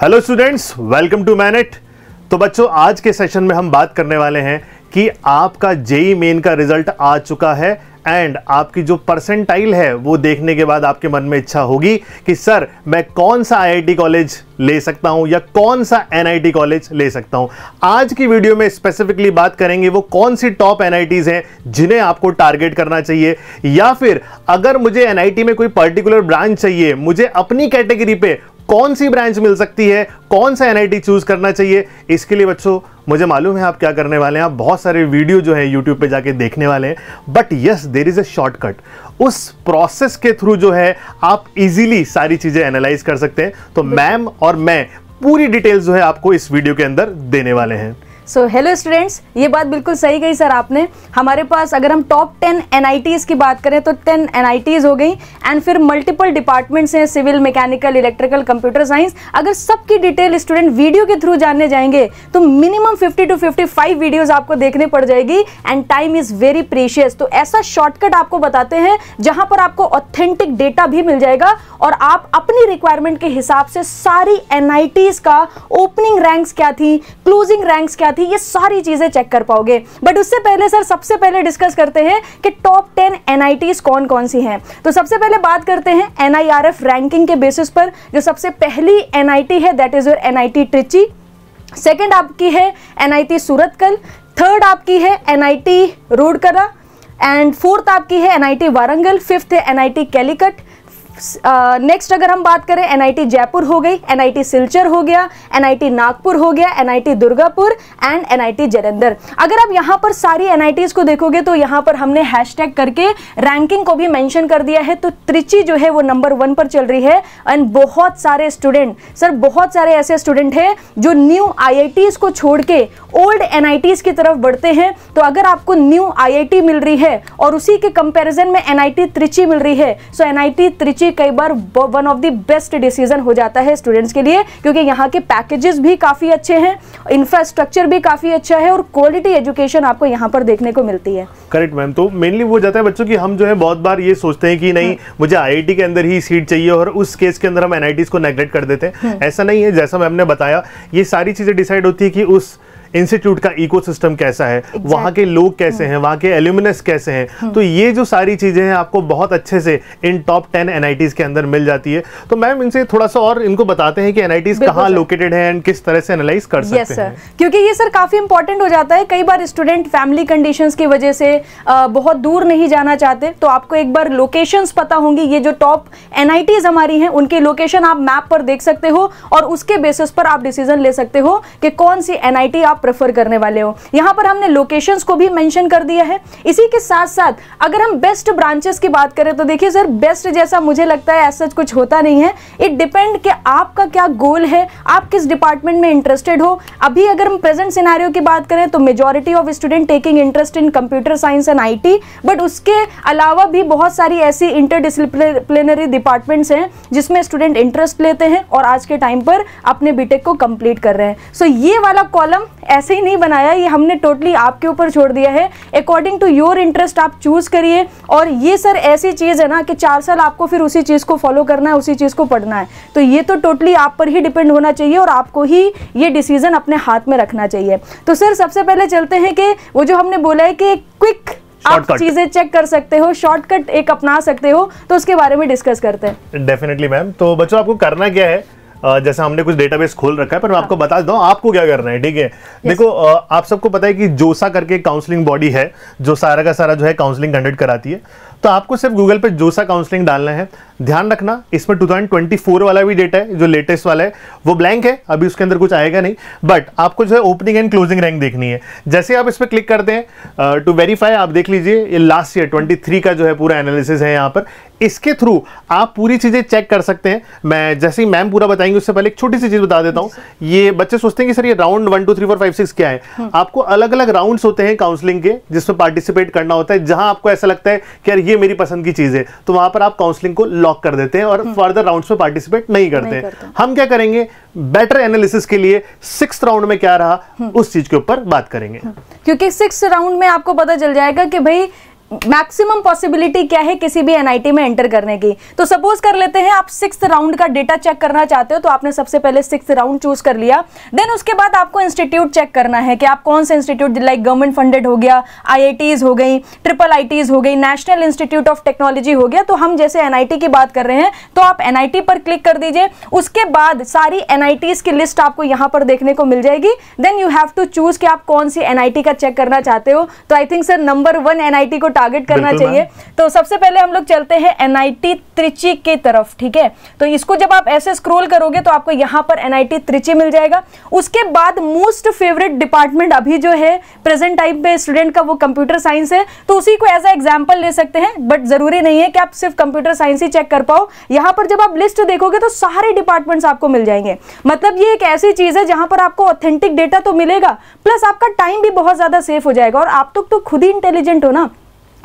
Hello students welcome to MANIT तो बच्चों आज के सेशन में हम बात करने वाले हैं कि आपका जेई मेन का रिजल्ट आ चुका है एंड आपकी जो परसेंटाइल है वो देखने के बाद आपके मन में इच्छा होगी कि सर मैं कौन सा आईआईटी कॉलेज ले सकता हूं या कौन सा एनआईटी कॉलेज ले सकता हूं आज की वीडियो में स्पेसिफिकली बात करेंगे वो कौन सी टॉप एनआईटीज हैं जिन्हें आपको टारगेट करना चाहिए या फिर अगर मुझे एनआईटी में कोई पर्टिकुलर ब्रांच चाहिए मुझे अपनी कैटेगरी पे कौन सी ब्रांच मिल सकती है कौन सा एनआईटी चूज करना चाहिए इसके लिए बच्चों मुझे मालूम है आप क्या करने वाले हैं आप बहुत सारे वीडियो जो है यूट्यूब पे जाके देखने वाले हैं but yes there is a shortcut उस प्रोसेस के थ्रू जो है आप इजीली सारी चीज़ें एनालाइज कर सकते हैं तो मैम और मैं पूरी डिटेल्स जो है आपको इस वीडियो के अंदर देने वाले हैं सो हेलो स्टूडेंट्स ये बात बिल्कुल सही कही सर आपने हमारे पास अगर हम टॉप टेन एन की बात करें तो टेन एन हो गई एंड फिर मल्टीपल डिपार्टमेंट्स हैं civil mechanical electrical computer science अगर सबकी डिटेल स्टूडेंट वीडियो के थ्रू जानने जाएंगे तो मिनिमम 50 टू 55 वीडियोज आपको देखने पड़ जाएगी and time is very precious तो ऐसा शॉर्टकट आपको बताते हैं जहाँ पर आपको ऑथेंटिक डेटा भी मिल जाएगा और आप अपनी रिक्वायरमेंट के हिसाब से सारी एन का ओपनिंग रैंक्स क्या थी क्लोजिंग रैंक्स क्या साथ ही ये सारी चीजें चेक कर पाओगे बट उससे पहले सर सबसे पहले डिस्कस करते हैं कि टॉप टेन एन कौन कौन सी हैं तो सबसे पहले बात करते हैं एन रैंकिंग के बेसिस पर जो सबसे पहली एन है that is your N Trichy second आपकी है एन सूरतकल थर्ड आपकी है N I T Rourkela and fourth आपकी है N I T Warangal fifth है N I T Calicut next अगर हम बात करें एनआईटी जयपुर हो गई एनआईटी सिलचर हो गया एनआईटी नागपुर हो गया NIT Durgapur and NIT Jalandhar अगर आप यहां पर सारी एनआईटीज को देखोगे तो यहां पर हमने हैशटैग करके रैंकिंग को भी मेंशन कर दिया है तो त्रिची जो है वो नंबर वन पर चल रही है एंड बहुत सारे स्टूडेंट सर बहुत सारे ऐसे स्टूडेंट हैं जो न्यू आई को छोड़ के ओल्ड एन की तरफ बढ़ते हैं तो अगर आपको न्यू आई मिल रही है और उसी के कंपेरिजन में एन त्रिची मिल रही है सो एन त्रिची पहुंची कई बार one of the best decision हो जाता है स्टूडेंट्स के लिए क्योंकि यहाँ के पैकेजेस भी काफ़ी अच्छे हैं इंफ्रास्ट्रक्चर भी काफ़ी अच्छा है और क्वालिटी एजुकेशन आपको यहाँ पर देखने को मिलती है करेक्ट मैम तो मेनली वो जाता है बच्चों की हम जो है बहुत बार ये सोचते हैं कि नहीं हम्म। मुझे आई के अंदर ही सीट चाहिए और उस केस के अंदर हम एन को नेग्लेक्ट कर देते हैं हम्म। ऐसा नहीं है जैसा मैम ने बताया ये सारी चीज़ें डिसाइड होती है कि उस इंस्टीट्यूट का इकोसिस्टम कैसा है exactly. वहाँ के लोग कैसे हम्म। हैं वहाँ के एल्यूमिनस कैसे हैं हम्म। तो ये जो सारी चीज़ें हैं आपको बहुत अच्छे से इन टॉप टेन एन के अंदर मिल जाती है तो मैम इनसे थोड़ा सा और इनको बताते हैं कि एन आई लोकेटेड है एंड किस तरह से एनालाइज कर सकते yes, हैं क्योंकि ये सर काफ़ी इंपॉर्टेंट हो जाता है कई बार स्टूडेंट फैमिली कंडीशन की वजह से बहुत दूर नहीं जाना चाहते तो आपको एक बार लोकेशन पता होंगी ये जो टॉप एन हमारी हैं उनके लोकेशन आप मैप पर देख सकते हो और उसके बेसिस पर आप डिसीजन ले सकते हो कि कौन सी एन आप प्रेफर करने वाले हो यहाँ पर हमने लोकेशंस को भी मेंशन कर दिया है इसी के साथ साथ अगर हम बेस्ट ब्रांचेस की बात करें तो देखिए सर बेस्ट जैसा मुझे लगता है ऐसा कुछ होता नहीं है इट डिपेंड कि आपका क्या गोल है आप किस डिपार्टमेंट में इंटरेस्टेड हो अभी अगर हम प्रेजेंट सिनारियों की बात करें तो majority of student taking interest in computer science and I but उसके अलावा भी बहुत सारी ऐसी इंटरडिसिप्लिनरी डिपार्टमेंट्स हैं जिसमें स्टूडेंट इंटरेस्ट लेते हैं और आज के टाइम पर अपने बीटेक को कंप्लीट कर रहे हैं सो so, ये वाला कॉलम ऐसे ही नहीं बनाया ये हमने टोटली आपके ऊपर छोड़ दिया है अकॉर्डिंग टू योर इंटरेस्ट आप चूज़ करिए और ये सर ऐसी चीज़ है ना कि चार साल आपको फिर उसी चीज़ को फॉलो करना है उसी चीज़ को पढ़ना है तो ये तो टोटली आप पर ही डिपेंड होना चाहिए और आपको ही ये डिसीज़न अपने हाथ में रखना चाहिए तो सर सबसे पहले चलते हैं कि वो जो हमने बोला है कि क्विक आप चीजें चेक कर सकते हो शॉर्टकट एक अपना सकते हो तो उसके बारे में डिस्कस करते हैं डेफिनेटली मैम तो बच्चों आपको करना क्या है जैसे हमने कुछ डेटाबेस खोल रखा है पर मैं हाँ। आपको बता दूं आपको क्या करना है ठीक है देखो आप सबको पता है कि जोसा करके काउंसलिंग बॉडी है जो सारा का सारा जो है काउंसलिंग कंडक्ट कराती है तो आपको सिर्फ गूगल पे जोसा काउंसलिंग डालना है ध्यान रखना इसमें 2024 वाला भी डेटा है जो लेटेस्ट वाला है वो ब्लैंक है अभी उसके अंदर कुछ आएगा नहीं बट आपको जो है ओपनिंग एंड क्लोजिंग रैंक देखनी है जैसे आप इस पर क्लिक करते हैं टू वेरीफाई आप देख लीजिए ये लास्ट ईयर 23 का जो है पूरा एनालिसिस है यहाँ पर इसके थ्रू आप पूरी चीज़ें चेक कर सकते हैं मैं जैसे ही मैम पूरा बताएंगे उससे पहले एक छोटी सी चीज़ बता देता हूँ ये बच्चे सोचते हैं कि सर ये round one two three four five six क्या है हम्म। आपको अलग अलग राउंड्स होते हैं काउंसलिंग के जिसमें पार्टिसिपेट करना होता है जहां आपको ऐसा लगता है कि यार ये मेरी पसंद की चीज़ है तो वहां पर आप काउंसलिंग को लॉक कर देते हैं और फर्दर हम्म। राउंड में पार्टिसिपेट नहीं करते हम क्या करेंगे बेटर एनालिसिस के लिए सिक्स राउंड में क्या रहा हम्म। उस चीज़ के ऊपर बात करेंगे क्योंकि सिक्स राउंड में आपको पता चल जाएगा कि भाई मैक्सिमम पॉसिबिलिटी क्या है किसी भी एनआईटी में एंटर करने की तो सपोज कर लेते हैं आप सिक्स राउंड का डेटा चेक करना चाहते हो तो आपने सबसे पहले सिक्स राउंड चूज कर लिया देन उसके बाद आपको इंस्टीट्यूट चेक करना है कि आप कौन से इंस्टीट्यूट लाइक गवर्नमेंट फंडेड हो गया आई हो गई ट्रिपल आई हो गई नेशनल इंस्टीट्यूट ऑफ टेक्नोलॉजी हो गया तो हम जैसे एन की बात कर रहे हैं तो आप एन पर क्लिक कर दीजिए उसके बाद सारी एन की लिस्ट आपको यहाँ पर देखने को मिल जाएगी then you have to choose कि आप कौन सी एन का चेक करना चाहते हो तो I think sir number one N को टारगेट करना चाहिए तो सबसे पहले हम लोग चलते हैं एनआईटी त्रिची के तरफ ठीक है तो इसको जब आप ऐसे स्क्रोल करोगे तो आपको यहाँ पर एनआईटी त्रिची मिल जाएगा उसके बाद मोस्ट फेवरेट डिपार्टमेंट अभी जो है प्रेजेंट टाइम पे स्टूडेंट का वो कंप्यूटर साइंस है तो उसी को एज अ एग्जाम्पल ले सकते हैं बट जरूरी नहीं है कि आप सिर्फ कंप्यूटर साइंस ही चेक कर पाओ यहाँ पर जब आप लिस्ट देखोगे तो सारे डिपार्टमेंट्स आपको मिल जाएंगे मतलब ये एक ऐसी चीज है जहां पर आपको ऑथेंटिक डेटा तो मिलेगा प्लस आपका टाइम भी बहुत ज्यादा सेफ हो जाएगा और आप तो, तो खुद ही इंटेलिजेंट हो ना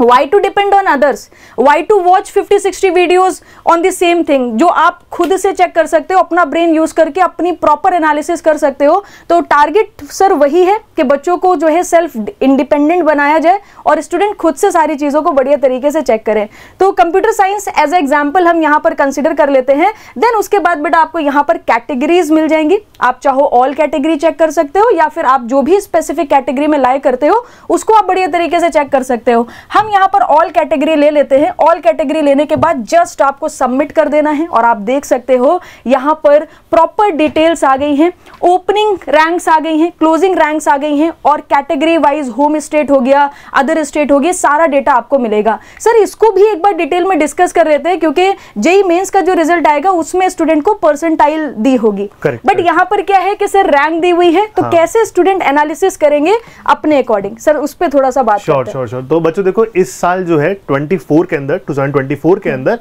why to depend on others why to watch 50 60 videos on the same thing जो आप खुद से चेक कर सकते हो अपना ब्रेन यूज करके अपनी प्रॉपर एनालिसिस कर सकते हो तो टारगेट सर वही है कि बच्चों को जो है सेल्फ इंडिपेंडेंट बनाया जाए और स्टूडेंट खुद से सारी चीज़ों को बढ़िया तरीके से चेक करें तो computer science as a example हम यहाँ पर कंसिडर कर लेते हैं देन उसके बाद बेटा आपको यहाँ पर कैटेगरीज मिल जाएंगी आप चाहो ऑल कैटेगरी चेक कर सकते हो या फिर आप जो भी स्पेसिफिक कैटेगरी में लाए करते हो उसको आप बढ़िया तरीके से चेक कर सकते हो हम यहाँ पर ऑल कैटेगरी ले लेते हैं ऑल कैटेगरी लेने के बाद जस्ट आपको सबमिट कर देना है और आप देख सकते हो यहाँ पर प्रॉपर डिटेल्स आ गई हैं ओपनिंग रैंक्स आ गई हैं क्लोजिंग रैंक्स आ गई हैं और कैटेगरी वाइज होम स्टेट हो गया अदर स्टेट हो गया सारा डेटा आपको मिलेगा सर इसको भी एक बार डिटेल में डिस्कस कर लेते हैं क्योंकि जेई मेन्स का जो रिजल्ट आएगा उसमें स्टूडेंट को परसेंटाइल दी होगी बट यहाँ पर क्या है कि सर रैंक दी हुई है तो हाँ। कैसे स्टूडेंट एनालिसिस करेंगे अपने अकॉर्डिंग सर उस पर थोड़ा सा बात श्योर श्योर श्योर तो बच्चों देखो इस साल जो है 24 के अंदर 2024 के अंदर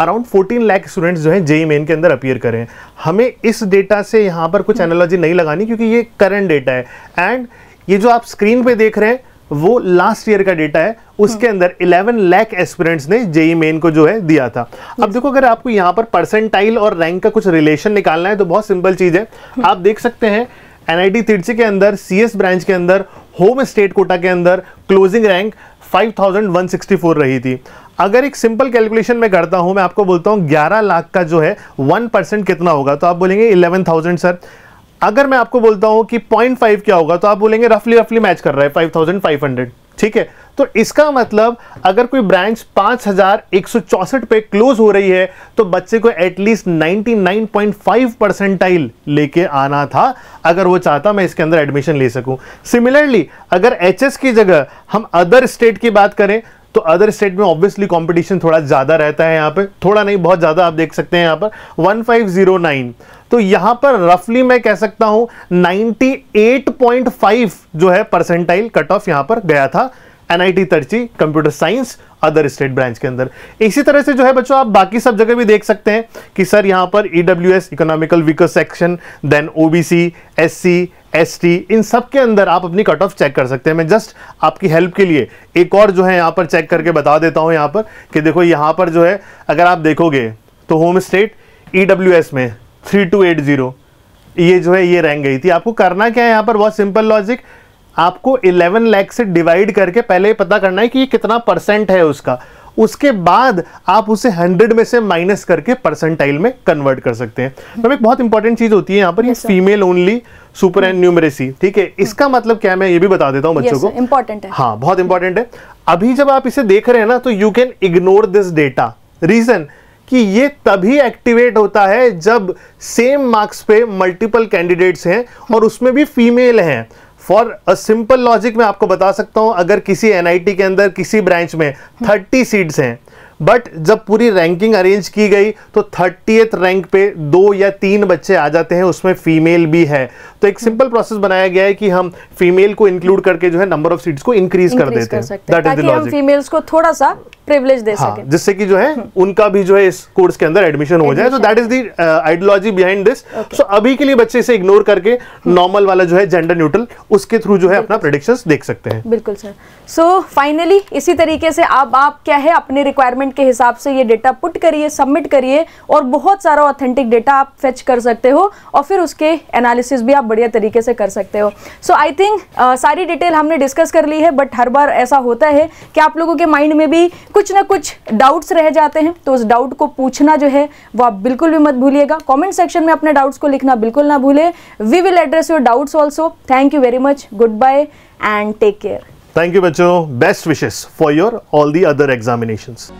अराउंड 14 लाख स्टूडेंट्स जो हैं जेई मेन e के अंदर अपियर करें हमें इस डेटा से यहाँ पर कुछ एनोलॉजी नहीं लगानी क्योंकि ये करंट डेटा है एंड ये जो आप स्क्रीन पे देख रहे हैं वो लास्ट ईयर का डेटा है उसके हम्म। अंदर 11 लाख एस्पिरेंट्स ने जेई मेन e को जो है दिया था अब देखो अगर आपको यहाँ पर परसेंटाइल और रैंक का कुछ रिलेशन निकालना है तो बहुत सिंपल चीज़ है हम्म। आप देख सकते हैं एनआईटी तिरछी e के अंदर सीएस ब्रांच के अंदर होम स्टेट कोटा के अंदर क्लोजिंग रैंक 5164 रही थी अगर एक सिंपल कैलकुलेशन में करता हूं मैं आपको बोलता हूं 11 लाख का जो है 1 परसेंट कितना होगा तो आप बोलेंगे 11,000 सर अगर मैं आपको बोलता हूं कि 0.5 क्या होगा तो आप बोलेंगे रफली रफली मैच कर रहा है 5,500 ठीक है तो इसका मतलब अगर कोई ब्रांच पाँच पे क्लोज हो रही है तो बच्चे को एटलीस्ट 99.5 परसेंटाइल लेके आना था अगर वो चाहता मैं इसके अंदर एडमिशन ले सकूं सिमिलरली अगर एचएस की जगह हम अदर स्टेट की बात करें तो अदर स्टेट में ऑब्वियसली कंपटीशन थोड़ा ज़्यादा रहता है यहाँ पे थोड़ा नहीं बहुत ज़्यादा आप देख सकते हैं यहाँ पर 1509 तो यहाँ पर रफली मैं कह सकता हूं 98.5 जो है परसेंटाइल कट ऑफ यहाँ पर गया था NIT Trichy computer science other state branch के अंदर इसी तरह से जो है बच्चों आप बाकी सब जगह भी देख सकते हैं कि सर यहां पर E W S economical weaker section then OBC SC ST इन सब के अंदर आप अपनी कट ऑफ चेक कर सकते हैं मैं जस्ट आपकी हेल्प के लिए एक और जो है यहां पर चेक करके बता देता हूँ यहां पर कि देखो यहां पर जो है अगर आप देखोगे तो होम स्टेट ई में थ्री टू एट जीरो ये जो है ये रैंक गई थी आपको करना क्या है यहाँ पर बहुत सिंपल लॉजिक आपको 11 लाख से डिवाइड करके पहले ये पता करना है कि ये कितना परसेंट है उसका उसके बाद आप उसे 100 में से माइनस करके परसेंटाइल में कन्वर्ट कर सकते हैं हम्म। मैम तो एक बहुत इंपॉर्टेंट चीज़ होती है यहाँ पर ये female only supernumerary ठीक है हम्म। इसका मतलब क्या है मैं ये भी बता देता हूँ बच्चों को इंपॉर्टेंट है हाँ बहुत इंपॉर्टेंट है अभी जब आप इसे देख रहे हैं ना तो you can ignore this data reason कि ये तभी एक्टिवेट होता है जब सेम मार्क्स पे मल्टीपल कैंडिडेट्स हैं और उसमें भी फीमेल हैं फॉर अ सिंपल लॉजिक मैं आपको बता सकता हूं अगर किसी एनआईटी के अंदर किसी ब्रांच में थर्टी सीट्स हैं बट जब पूरी रैंकिंग अरेंज की गई तो थर्टी रैंक पे दो या तीन बच्चे आ जाते हैं उसमें फीमेल भी है तो एक सिंपल प्रोसेस हम्म। बनाया गया है कि हम फीमेल को इंक्लूड करके जो है नंबर ऑफ सीट्स को इंक्रीज कर देते हैं दैट इज फीमेल्स को थोड़ा सा प्रिविलेज दे हाँ, सके जिससे कि जो है हम्म। उनका भी जो है इस कोर्स के अंदर एडमिशन हो जाए तो that is the ideology behind this so अभी के लिए बच्चे इसे इग्नोर करके नॉर्मल हम्म। वाला जो है जेंडर न्यूट्रल उसके थ्रू जो है अपना प्रेडिक्शंस देख सकते हैं बिल्कुल सर सो फाइनली इसी तरीके से अब आप क्या है अपने रिक्वायरमेंट रिक्वायरमेंट के हिसाब से ये डेटा पुट करिए सबमिट करिए और बहुत सारा ऑथेंटिक डेटा आप फेच कर सकते हो और फिर उसके एनालिसिस भी आप बढ़िया तरीके से कर सकते हो सो आई थिंक सारी डिटेल हमने डिस्कस कर ली है बट हर बार ऐसा होता है कि आप लोगों के माइंड में भी कुछ ना कुछ डाउट्स रह जाते हैं तो उस डाउट को पूछना जो है वो आप बिल्कुल भी मत भूलिएगा कॉमेंट सेक्शन में अपने डाउट्स को लिखना बिल्कुल ना भूलें we will address your doubts also thank you very much goodbye and take care Thank you, Bacho. Best wishes for your all the other examinations.